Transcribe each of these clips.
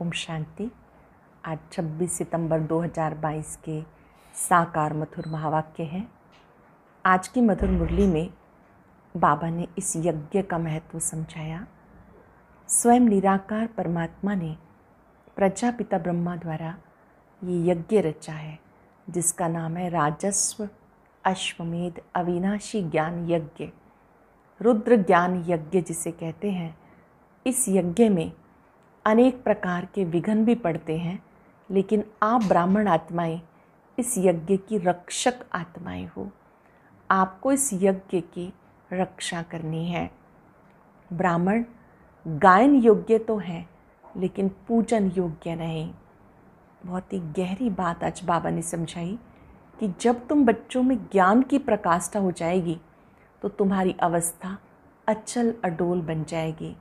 ओम शांति आज 26 सितंबर 2022 के साकार मथुर महावाक्य हैं आज की मधुर मुरली में बाबा ने इस यज्ञ का महत्व समझाया स्वयं निराकार परमात्मा ने प्रजापिता ब्रह्मा द्वारा ये यज्ञ रचा है जिसका नाम है राजस्व अश्वमेध अविनाशी ज्ञान यज्ञ रुद्र ज्ञान यज्ञ जिसे कहते हैं इस यज्ञ में अनेक प्रकार के विघन भी पड़ते हैं लेकिन आप ब्राह्मण आत्माएं इस यज्ञ की रक्षक आत्माएं हो आपको इस यज्ञ की रक्षा करनी है ब्राह्मण गायन योग्य तो हैं लेकिन पूजन योग्य नहीं बहुत ही गहरी बात आज बाबा ने समझाई कि जब तुम बच्चों में ज्ञान की प्रकाष्ठा हो जाएगी तो तुम्हारी अवस्था अचल अडोल बन जाएगी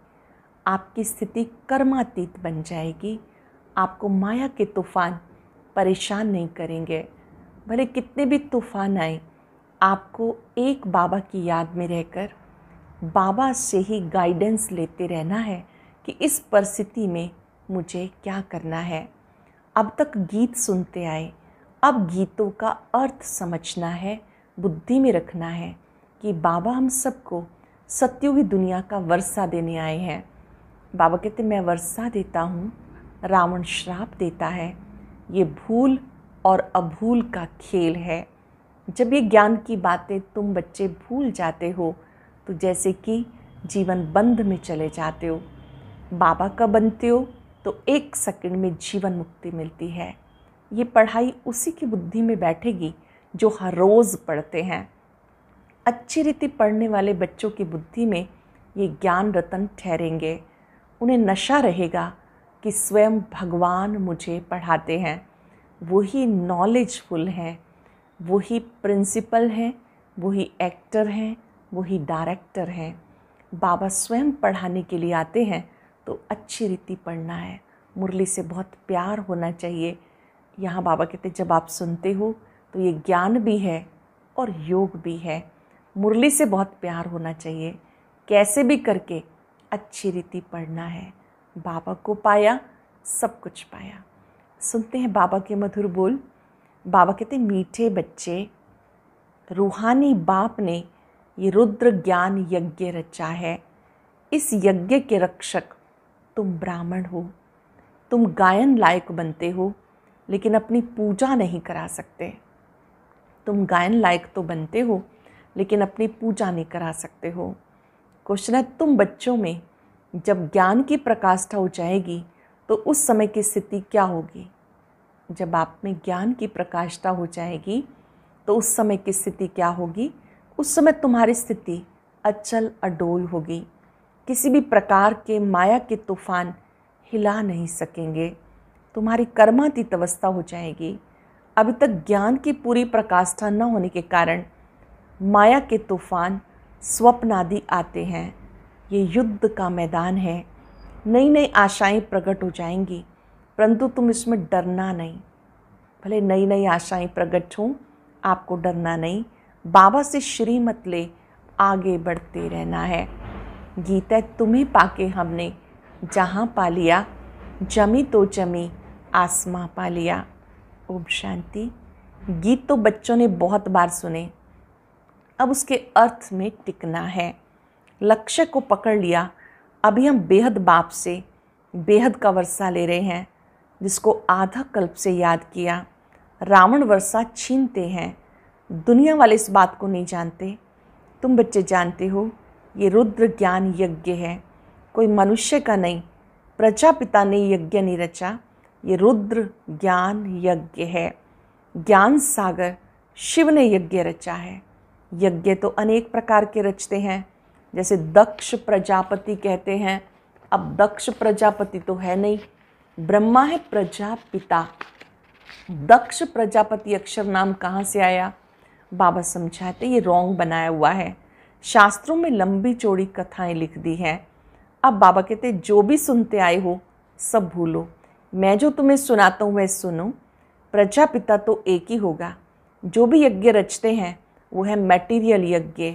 आपकी स्थिति कर्मातीत बन जाएगी आपको माया के तूफ़ान परेशान नहीं करेंगे भले कितने भी तूफ़ान आए आपको एक बाबा की याद में रहकर बाबा से ही गाइडेंस लेते रहना है कि इस परिस्थिति में मुझे क्या करना है अब तक गीत सुनते आए अब गीतों का अर्थ समझना है बुद्धि में रखना है कि बाबा हम सबको सत्योगी दुनिया का वर्षा देने आए हैं बाबा कहते मैं वर्षा देता हूँ रावण श्राप देता है ये भूल और अभूल का खेल है जब ये ज्ञान की बातें तुम बच्चे भूल जाते हो तो जैसे कि जीवन बंद में चले जाते हो बाबा का बनते हो तो एक सेकंड में जीवन मुक्ति मिलती है ये पढ़ाई उसी की बुद्धि में बैठेगी जो हर रोज़ पढ़ते हैं अच्छी रीति पढ़ने वाले बच्चों की बुद्धि में ये ज्ञान रतन ठहरेंगे उन्हें नशा रहेगा कि स्वयं भगवान मुझे पढ़ाते हैं वही नॉलेजफुल हैं वही प्रिंसिपल हैं वही एक्टर हैं वही डायरेक्टर हैं बाबा स्वयं पढ़ाने के लिए आते हैं तो अच्छी रीति पढ़ना है मुरली से बहुत प्यार होना चाहिए यहाँ बाबा कहते जब आप सुनते हो तो ये ज्ञान भी है और योग भी है मुरली से बहुत प्यार होना चाहिए कैसे भी करके अच्छी रीति पढ़ना है बाबा को पाया सब कुछ पाया सुनते हैं बाबा के मधुर बोल बाबा कहते मीठे बच्चे रूहानी बाप ने ये रुद्र ज्ञान यज्ञ रचा है इस यज्ञ के रक्षक तुम ब्राह्मण हो तुम गायन लायक बनते हो लेकिन अपनी पूजा नहीं करा सकते तुम गायन लायक तो बनते हो लेकिन अपनी पूजा नहीं करा सकते हो क्वेश्चन है तुम बच्चों में जब ज्ञान की प्रकाष्ठा हो जाएगी तो उस समय की स्थिति क्या होगी जब आप में ज्ञान की प्रकाष्ठा हो जाएगी तो उस समय की स्थिति क्या होगी उस समय तुम्हारी स्थिति अचल अडोल होगी किसी भी प्रकार के माया के तूफान हिला नहीं सकेंगे तुम्हारी कर्मातीत अवस्था हो जाएगी अभी तक ज्ञान की पूरी प्रकाष्ठा न होने के कारण माया के तूफान स्वप्न आदि आते हैं ये युद्ध का मैदान है नई नई आशाएं प्रकट हो जाएंगी परंतु तुम इसमें डरना नहीं भले नई नई आशाएं प्रकट हों आपको डरना नहीं बाबा से श्री मत ले आगे बढ़ते रहना है गीता तुम्हें पाके हमने जहाँ पा लिया जमी तो जमी आसमां पा लिया ओम शांति गीत तो बच्चों ने बहुत बार सुने अब उसके अर्थ में टिकना है लक्ष्य को पकड़ लिया अभी हम बेहद बाप से बेहद का वर्षा ले रहे हैं जिसको आधा कल्प से याद किया रावण वर्षा छीनते हैं दुनिया वाले इस बात को नहीं जानते तुम बच्चे जानते हो ये रुद्र ज्ञान यज्ञ है कोई मनुष्य का नहीं प्रजापिता ने यज्ञ नहीं रचा ये रुद्र ज्ञान यज्ञ है ज्ञान सागर शिव ने यज्ञ रचा है यज्ञ तो अनेक प्रकार के रचते हैं जैसे दक्ष प्रजापति कहते हैं अब दक्ष प्रजापति तो है नहीं ब्रह्मा है प्रजापिता दक्ष प्रजापति अक्षर नाम कहाँ से आया बाबा समझाते ये रोंग बनाया हुआ है शास्त्रों में लंबी चौड़ी कथाएं लिख दी हैं अब बाबा कहते जो भी सुनते आए हो सब भूलो मैं जो तुम्हें सुनाता हूँ वह सुनो प्रजापिता तो एक ही होगा जो भी यज्ञ रचते हैं वो है मटेरियल यज्ञ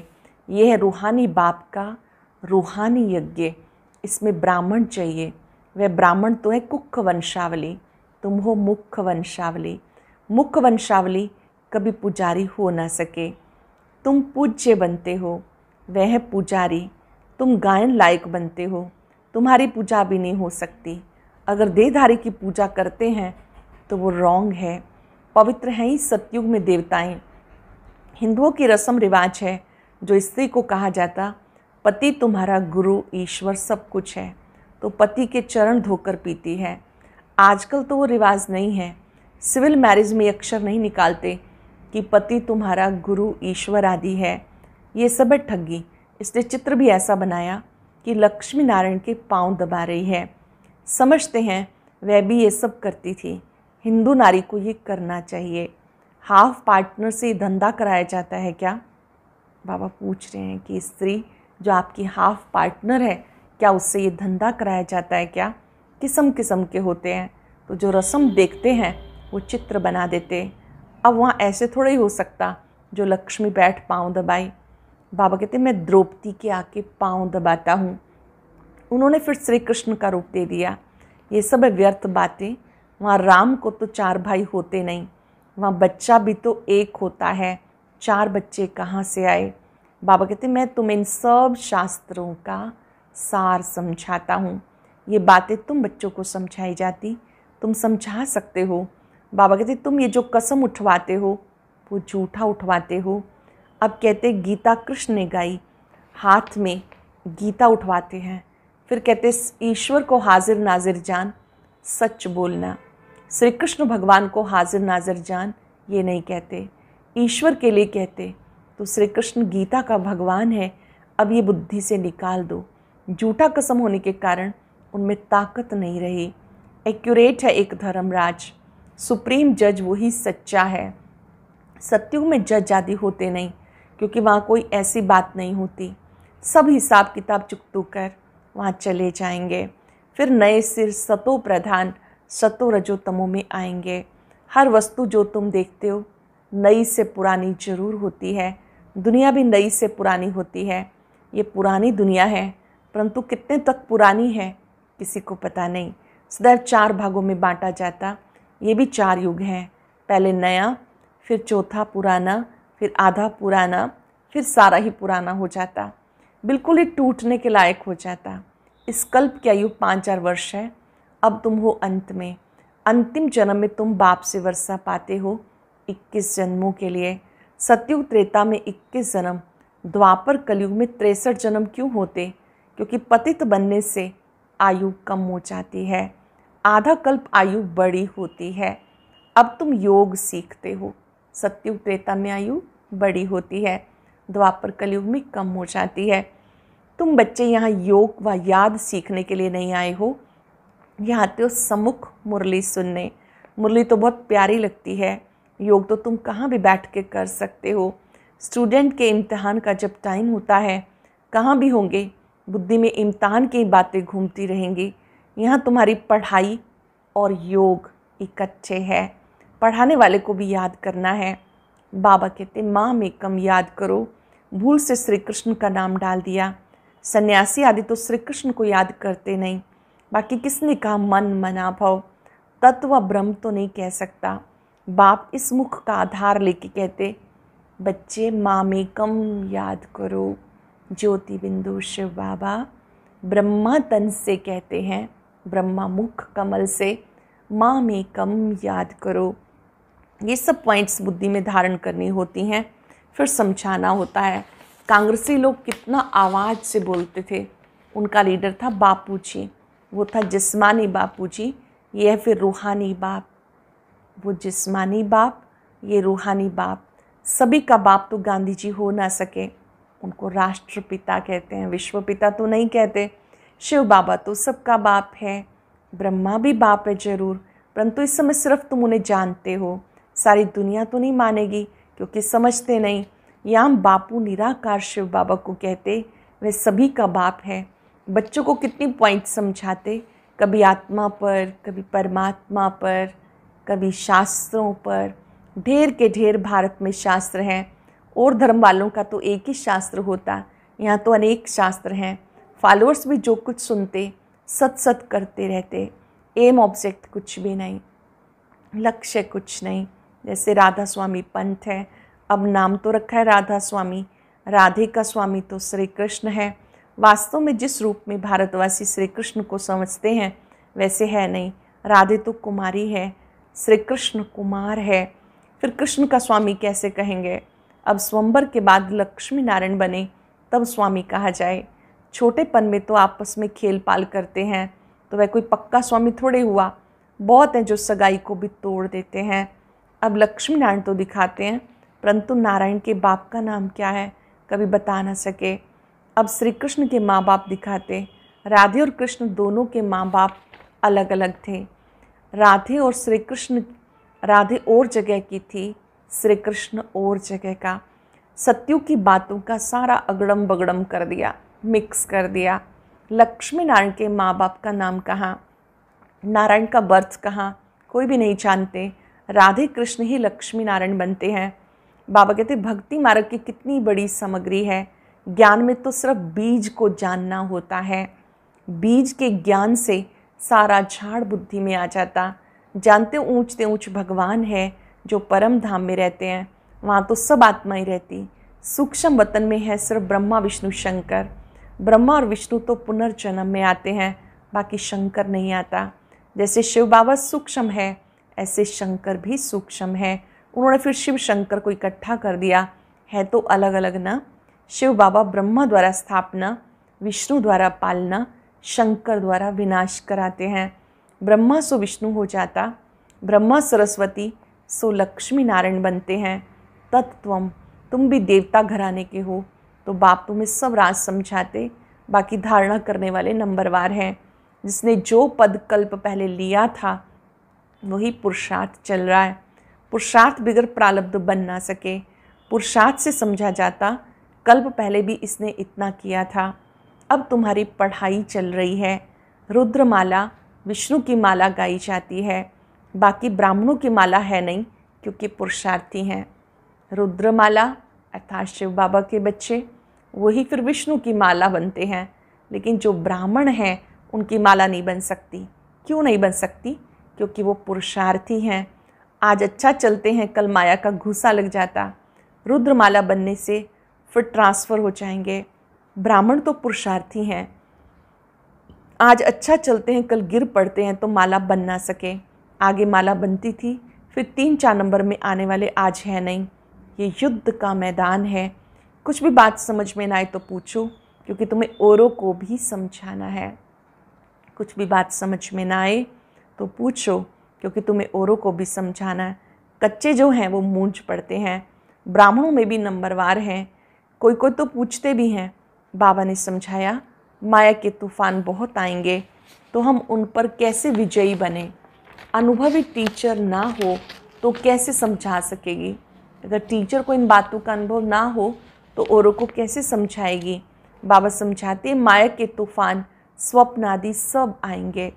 ये है रूहानी बाप का रूहानी यज्ञ इसमें ब्राह्मण चाहिए वह ब्राह्मण तो है कुख वंशावली तुम हो मुख्य वंशावली मुख्य वंशावली कभी पुजारी हो ना सके तुम पूज्य बनते हो वह है पुजारी तुम गायन लायक बनते हो तुम्हारी पूजा भी नहीं हो सकती अगर देहधारी की पूजा करते हैं तो वो रॉन्ग है पवित्र हैं ही सतयुग में देवताएं हिंदुओं की रस्म रिवाज है जो स्त्री को कहा जाता पति तुम्हारा गुरु ईश्वर सब कुछ है तो पति के चरण धोकर पीती है आजकल तो वो रिवाज नहीं है सिविल मैरिज में अक्षर नहीं निकालते कि पति तुम्हारा गुरु ईश्वर आदि है ये सब है ठगी इसने चित्र भी ऐसा बनाया कि लक्ष्मी नारायण के पांव दबा रही है समझते हैं वह भी ये सब करती थी हिंदू नारी को ये करना चाहिए हाफ पार्टनर से धंधा कराया जाता है क्या बाबा पूछ रहे हैं कि स्त्री जो आपकी हाफ पार्टनर है क्या उससे ये धंधा कराया जाता है क्या किस्म किस्म के होते हैं तो जो रस्म देखते हैं वो चित्र बना देते अब वहाँ ऐसे थोड़ा ही हो सकता जो लक्ष्मी बैठ पाँव दबाई बाबा कहते मैं द्रौपदी के आके पाँव दबाता हूँ उन्होंने फिर श्री कृष्ण का रूप दे दिया ये सब व्यर्थ बातें वहाँ राम को तो चार भाई होते नहीं वहाँ बच्चा भी तो एक होता है चार बच्चे कहाँ से आए बाबा कहते मैं तुम इन सब शास्त्रों का सार समझाता हूँ ये बातें तुम बच्चों को समझाई जाती तुम समझा सकते हो बाबा कहते तुम ये जो कसम उठवाते हो वो झूठा उठवाते हो अब कहते गीता कृष्ण ने गाई हाथ में गीता उठवाते हैं फिर कहते ईश्वर को हाजिर नाजिर जान सच बोलना श्री कृष्ण भगवान को हाजिर नाजिर जान ये नहीं कहते ईश्वर के लिए कहते तो श्री कृष्ण गीता का भगवान है अब ये बुद्धि से निकाल दो झूठा कसम होने के कारण उनमें ताकत नहीं रही एक्यूरेट है एक धर्मराज सुप्रीम जज वही सच्चा है सत्यों में जज आदि होते नहीं क्योंकि वहाँ कोई ऐसी बात नहीं होती सब हिसाब किताब चुकतू कर वहाँ चले जाएंगे फिर नए सिर सतो प्रधान सतो रजो तमो में आएंगे हर वस्तु जो तुम देखते हो नई से पुरानी जरूर होती है दुनिया भी नई से पुरानी होती है ये पुरानी दुनिया है परंतु कितने तक पुरानी है किसी को पता नहीं सदैव चार भागों में बांटा जाता ये भी चार युग हैं पहले नया फिर चौथा पुराना फिर आधा पुराना फिर सारा ही पुराना हो जाता बिल्कुल ही टूटने के लायक हो जाता इस कल्प का आयु पाँच चार वर्ष है अब तुम हो अंत में अंतिम जन्म में तुम बाप से वर्षा पाते हो इक्कीस जन्मों के लिए सत्युग त्रेता में इक्कीस जन्म द्वापर कलयुग में तिरसठ जन्म क्यों होते क्योंकि पतित बनने से आयु कम हो जाती है आधा कल्प आयु बड़ी होती है अब तुम योग सीखते हो सत्युग त्रेता में आयु बड़ी होती है द्वापर कलयुग में कम हो जाती है तुम बच्चे यहाँ योग व याद सीखने के लिए नहीं आए हो ये आते हो समुख मुरली सुनने मुरली तो बहुत प्यारी लगती है योग तो तुम कहाँ भी बैठ के कर सकते हो स्टूडेंट के इम्तहान का जब टाइम होता है कहाँ भी होंगे बुद्धि में इम्तहान की बातें घूमती रहेंगी यहाँ तुम्हारी पढ़ाई और योग इकट्ठे है पढ़ाने वाले को भी याद करना है बाबा कहते माँ में कम याद करो भूल से श्री कृष्ण का नाम डाल दिया सन्यासी आदि तो श्री कृष्ण को याद करते नहीं बाकी किसने कहा मन मना भव तत्व ब्रह्म तो नहीं कह सकता बाप इस मुख का आधार लेके कहते बच्चे मामेकम याद करो ज्योति बिंदु शिव बाबा ब्रह्मा तन से कहते हैं ब्रह्मा मुख कमल से माँ में कम याद करो ये सब पॉइंट्स बुद्धि में धारण करनी होती हैं फिर समझाना होता है कांग्रेसी लोग कितना आवाज़ से बोलते थे उनका लीडर था जी वो था जिस्मानी बापू जी ये है फिर रूहानी बाप वो जिस्मानी बाप ये रूहानी बाप सभी का बाप तो गांधी जी हो ना सके उनको राष्ट्रपिता कहते हैं विश्व पिता तो नहीं कहते शिव बाबा तो सबका बाप है ब्रह्मा भी बाप है जरूर परंतु इस समय सिर्फ तुम उन्हें जानते हो सारी दुनिया तो नहीं मानेगी क्योंकि समझते नहीं याम बापू निराकार शिव बाबा को कहते वह सभी का बाप है बच्चों को कितनी पॉइंट समझाते कभी आत्मा पर कभी परमात्मा पर कभी शास्त्रों पर ढेर के ढेर भारत में शास्त्र हैं और धर्म वालों का तो एक ही शास्त्र होता यहाँ तो अनेक शास्त्र हैं फॉलोअर्स भी जो कुछ सुनते सत सत करते रहते एम ऑब्जेक्ट कुछ भी नहीं लक्ष्य कुछ नहीं जैसे राधा स्वामी पंथ है अब नाम तो रखा है राधा स्वामी राधे का स्वामी तो श्री कृष्ण है वास्तव में जिस रूप में भारतवासी श्री कृष्ण को समझते हैं वैसे है नहीं राधे तो कुमारी है श्री कृष्ण कुमार है फिर कृष्ण का स्वामी कैसे कहेंगे अब स्वंबर के बाद लक्ष्मी नारायण बने तब स्वामी कहा जाए छोटेपन में तो आपस में खेल पाल करते हैं तो वह कोई पक्का स्वामी थोड़े हुआ बहुत हैं जो सगाई को भी तोड़ देते हैं अब लक्ष्मी नारायण तो दिखाते हैं परंतु नारायण के बाप का नाम क्या है कभी बता ना सके अब श्री कृष्ण के माँ बाप दिखाते राधे और कृष्ण दोनों के माँ बाप अलग अलग थे राधे और श्री कृष्ण राधे और जगह की थी श्री कृष्ण और जगह का सत्यु की बातों का सारा अगड़म बगड़म कर दिया मिक्स कर दिया लक्ष्मी नारायण के माँ बाप का नाम कहाँ नारायण का बर्थ कहाँ कोई भी नहीं जानते राधे कृष्ण ही लक्ष्मी नारायण बनते हैं बाबा कहते भक्ति मार्ग की कितनी बड़ी सामग्री है ज्ञान में तो सिर्फ बीज को जानना होता है बीज के ज्ञान से सारा झाड़ बुद्धि में आ जाता जानते ऊँचते ऊँच भगवान है जो परम धाम में रहते हैं वहाँ तो सब आत्माएं रहती सूक्ष्म वतन में है सिर्फ ब्रह्मा विष्णु शंकर ब्रह्मा और विष्णु तो पुनर्जन्म में आते हैं बाकी शंकर नहीं आता जैसे शिव बाबा सूक्ष्म है ऐसे शंकर भी सूक्ष्म है उन्होंने फिर शिव शंकर को इकट्ठा कर दिया है तो अलग अलग ना शिव बाबा ब्रह्मा द्वारा स्थापना विष्णु द्वारा पालना शंकर द्वारा विनाश कराते हैं ब्रह्मा सो विष्णु हो जाता ब्रह्मा सरस्वती सो लक्ष्मी नारायण बनते हैं तत्वम तुम भी देवता घराने के हो तो बाप तुम्हें सब राज समझाते बाकी धारणा करने वाले नंबरवार हैं जिसने जो पद कल्प पहले लिया था वही पुरुषार्थ चल रहा है पुरुषार्थ बिगर प्रालब्ध बन ना सके पुरुषार्थ से समझा जाता कल्प पहले भी इसने इतना किया था अब तुम्हारी पढ़ाई चल रही है रुद्रमाला विष्णु की माला गाई जाती है बाकी ब्राह्मणों की माला है नहीं क्योंकि पुरुषार्थी हैं रुद्रमाला अर्थात शिव बाबा के बच्चे वही फिर विष्णु की माला बनते हैं लेकिन जो ब्राह्मण हैं उनकी माला नहीं बन सकती क्यों नहीं बन सकती क्योंकि वो पुरुषार्थी हैं आज अच्छा चलते हैं कल माया का घूसा लग जाता रुद्रमाला बनने से फिर ट्रांसफ़र हो जाएंगे ब्राह्मण तो पुरुषार्थी हैं आज अच्छा चलते हैं कल गिर पड़ते हैं तो माला बन ना सके आगे माला बनती थी फिर तीन चार नंबर में आने वाले आज है नहीं ये युद्ध का मैदान है कुछ भी बात समझ में ना आए तो पूछो क्योंकि तुम्हें औरों को भी समझाना है कुछ भी बात समझ में ना आए तो पूछो क्योंकि तुम्हें औरों को भी समझाना है कच्चे जो हैं वो मूंझ पड़ते हैं ब्राह्मणों में भी नंबरवार हैं कोई कोई तो पूछते भी हैं बाबा ने समझाया माया के तूफान बहुत आएंगे तो हम उन पर कैसे विजयी बने अनुभवी टीचर ना हो तो कैसे समझा सकेगी अगर टीचर को इन बातों का अनुभव ना हो तो औरों को कैसे समझाएगी बाबा समझाते माया के तूफान स्वप्न आदि सब आएंगे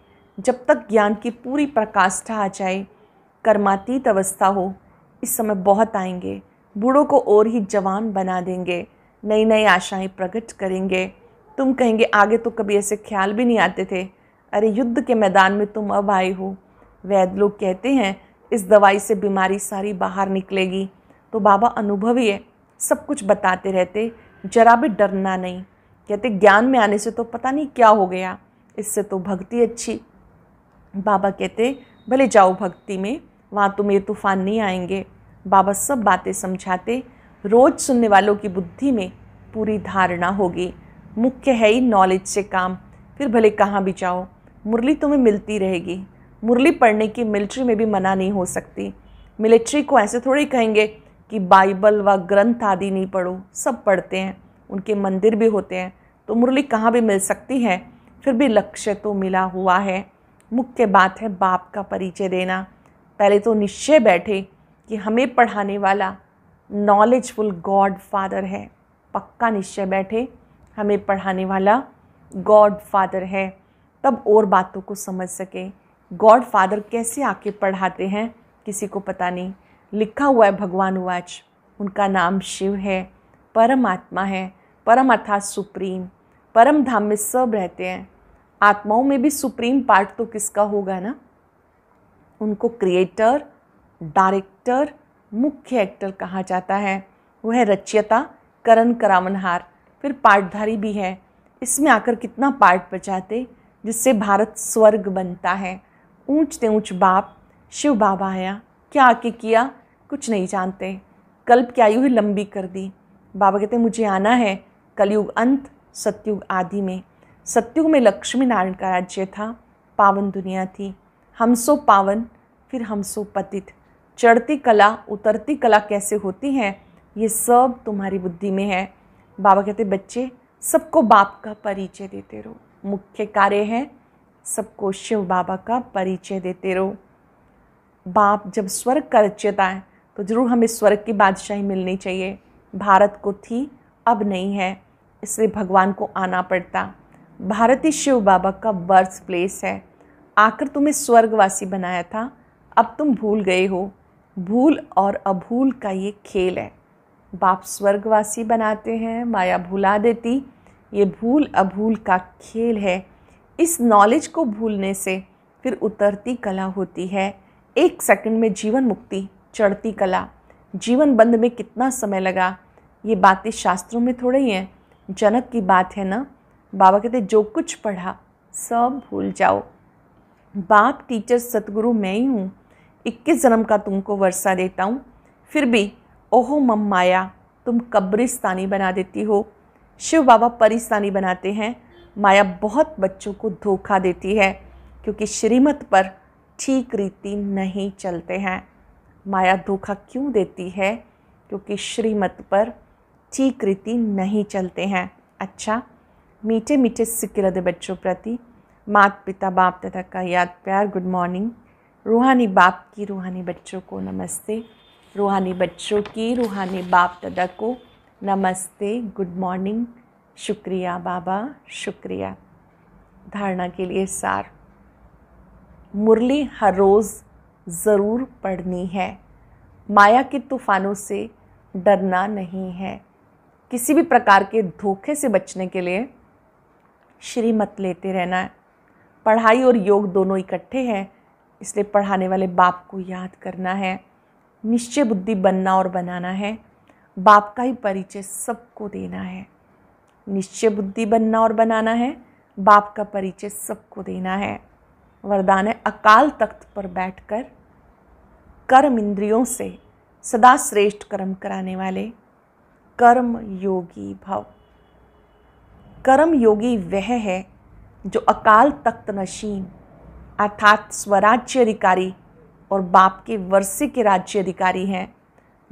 जब तक ज्ञान की पूरी प्रकाष्ठा आ जाए कर्मातीत अवस्था हो इस समय बहुत आएंगे बूढ़ों को और ही जवान बना देंगे नई नई आशाएं प्रकट करेंगे तुम कहेंगे आगे तो कभी ऐसे ख्याल भी नहीं आते थे अरे युद्ध के मैदान में तुम अब आए हो वैद लोग कहते हैं इस दवाई से बीमारी सारी बाहर निकलेगी तो बाबा अनुभवी है सब कुछ बताते रहते जरा भी डरना नहीं कहते ज्ञान में आने से तो पता नहीं क्या हो गया इससे तो भक्ति अच्छी बाबा कहते भले जाओ भक्ति में वहाँ ये तूफ़ान नहीं आएंगे बाबा सब बातें समझाते रोज सुनने वालों की बुद्धि में पूरी धारणा होगी मुख्य है ही नॉलेज से काम फिर भले कहाँ भी जाओ मुरली तुम्हें मिलती रहेगी मुरली पढ़ने की मिलिट्री में भी मना नहीं हो सकती मिलिट्री को ऐसे थोड़ी कहेंगे कि बाइबल व ग्रंथ आदि नहीं पढ़ो सब पढ़ते हैं उनके मंदिर भी होते हैं तो मुरली कहाँ भी मिल सकती है फिर भी लक्ष्य तो मिला हुआ है मुख्य बात है बाप का परिचय देना पहले तो निश्चय बैठे कि हमें पढ़ाने वाला नॉलेजफुल गॉड फादर है पक्का निश्चय बैठे हमें पढ़ाने वाला गॉड फादर है तब और बातों को समझ सके गॉड फादर कैसे आके पढ़ाते हैं किसी को पता नहीं लिखा हुआ है भगवान वाच उनका नाम शिव है परमात्मा है परम अर्थात सुप्रीम परम धाम में सब रहते हैं आत्माओं में भी सुप्रीम पार्ट तो किसका होगा ना उनको क्रिएटर डायरेक्टर मुख्य एक्टर कहा जाता है वह है रचयता करण करावनहार फिर पाठधारी भी है इसमें आकर कितना पाठ बचाते जिससे भारत स्वर्ग बनता है ऊंच ते ऊँच बाप शिव बाबा आया क्या आके किया कुछ नहीं जानते कल्प की आयु ही लंबी कर दी बाबा कहते मुझे आना है कलयुग अंत सत्युग आदि में सत्युग में लक्ष्मी नारायण का राज्य था पावन दुनिया थी हम सो पावन फिर हम सो पतित चढ़ती कला उतरती कला कैसे होती है ये सब तुम्हारी बुद्धि में है बाबा कहते बच्चे सबको बाप का परिचय देते रहो मुख्य कार्य है सबको शिव बाबा का परिचय देते रहो बाप जब स्वर्ग का रचयता है तो ज़रूर हमें स्वर्ग की बादशाही मिलनी चाहिए भारत को थी अब नहीं है इसलिए भगवान को आना पड़ता भारत ही शिव बाबा का बर्थ प्लेस है आकर तुम्हें स्वर्गवासी बनाया था अब तुम भूल गए हो भूल और अभूल का ये खेल है बाप स्वर्गवासी बनाते हैं माया भुला देती ये भूल अभूल का खेल है इस नॉलेज को भूलने से फिर उतरती कला होती है एक सेकंड में जीवन मुक्ति चढ़ती कला जीवन बंद में कितना समय लगा ये बातें शास्त्रों में थोड़ी हैं जनक की बात है ना बाबा कहते जो कुछ पढ़ा सब भूल जाओ बाप टीचर सतगुरु मैं ही हूँ इक्कीस जन्म का तुमको वर्षा देता हूँ फिर भी ओहो मम माया तुम कब्रिस्तानी बना देती हो शिव बाबा परिस्तानी बनाते हैं माया बहुत बच्चों को धोखा देती है क्योंकि श्रीमत पर ठीक रीति नहीं चलते हैं माया धोखा क्यों देती है क्योंकि श्रीमत पर ठीक रीति नहीं चलते हैं अच्छा मीठे मीठे सिक्किरद बच्चों प्रति माता पिता बाप तथा का याद प्यार गुड मॉर्निंग रूहानी बाप की रूहानी बच्चों को नमस्ते रूहानी बच्चों की रूहानी बाप दादा को नमस्ते गुड मॉर्निंग शुक्रिया बाबा शुक्रिया धारणा के लिए सार मुरली हर रोज़ ज़रूर पढ़नी है माया के तूफ़ानों से डरना नहीं है किसी भी प्रकार के धोखे से बचने के लिए श्रीमत लेते रहना है पढ़ाई और योग दोनों इकट्ठे हैं इसलिए पढ़ाने वाले बाप को याद करना है निश्चय बुद्धि बनना और बनाना है बाप का ही परिचय सबको देना है निश्चय बुद्धि बनना और बनाना है बाप का परिचय सबको देना है वरदान है अकाल तख्त पर बैठकर कर्म इंद्रियों से सदा श्रेष्ठ कर्म कराने वाले कर्म योगी भव कर्म योगी वह है जो अकाल तख्त नशीन अर्थात स्वराज्य अधिकारी और बाप के वर्षे के राज्य अधिकारी हैं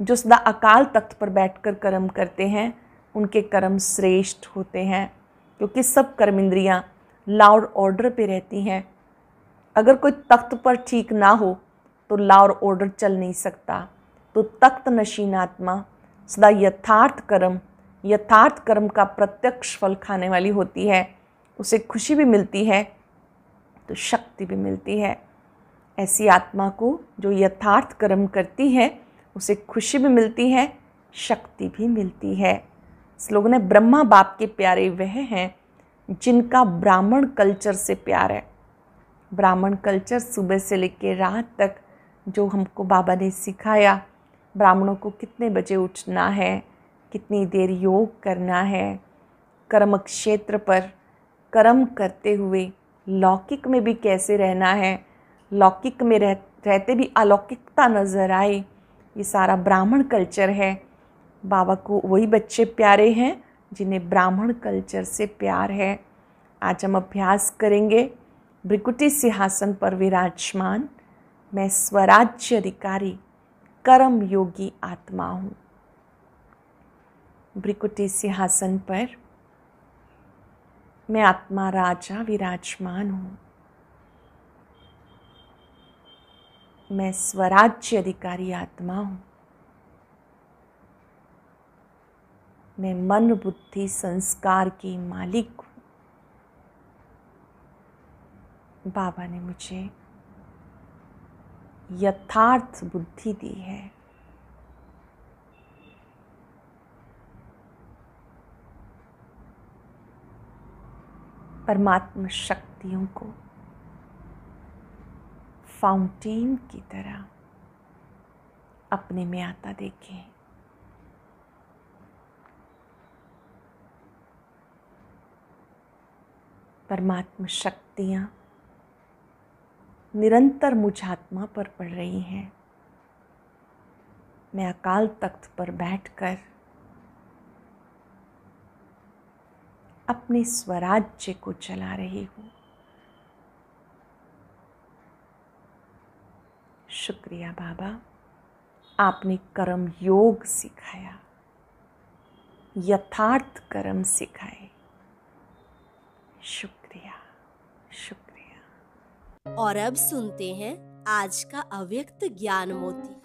जो सदा अकाल तख्त पर बैठकर कर्म करते हैं उनके कर्म श्रेष्ठ होते हैं क्योंकि सब कर्म इंद्रियाँ लाउड ऑर्डर पे रहती हैं अगर कोई तख्त पर ठीक ना हो तो लाउड ऑर्डर चल नहीं सकता तो तख्त नशीन आत्मा सदा यथार्थ कर्म यथार्थ कर्म का प्रत्यक्ष फल खाने वाली होती है उसे खुशी भी मिलती है तो शक्ति भी मिलती है ऐसी आत्मा को जो यथार्थ कर्म करती है उसे खुशी भी मिलती है शक्ति भी मिलती है स्लोगन है ब्रह्मा बाप के प्यारे वह हैं जिनका ब्राह्मण कल्चर से प्यार है ब्राह्मण कल्चर सुबह से लेकर रात तक जो हमको बाबा ने सिखाया ब्राह्मणों को कितने बजे उठना है कितनी देर योग करना है कर्म क्षेत्र पर कर्म करते हुए लौकिक में भी कैसे रहना है लौकिक में रह रहते भी अलौकिकता नज़र आए ये सारा ब्राह्मण कल्चर है बाबा को वही बच्चे प्यारे हैं जिन्हें ब्राह्मण कल्चर से प्यार है आज हम अभ्यास करेंगे ब्रिकुटी सिंहासन पर विराजमान मैं स्वराज्य अधिकारी कर्म योगी आत्मा हूँ ब्रिकुटी सिंहासन पर मैं आत्मा राजा विराजमान हूँ मैं स्वराज्य अधिकारी आत्मा हूँ मैं मन बुद्धि संस्कार की मालिक हूँ बाबा ने मुझे यथार्थ बुद्धि दी है परमात्मा शक्तियों को फाउंटेन की तरह अपने में आता देखें परमात्मा शक्तियाँ निरंतर मुझ आत्मा पर पड़ रही हैं मैं अकाल तख्त पर बैठकर अपने स्वराज्य को चला रही हूँ शुक्रिया बाबा आपने कर्म योग सिखाया यथार्थ कर्म सिखाए शुक्रिया शुक्रिया और अब सुनते हैं आज का अव्यक्त ज्ञान मोती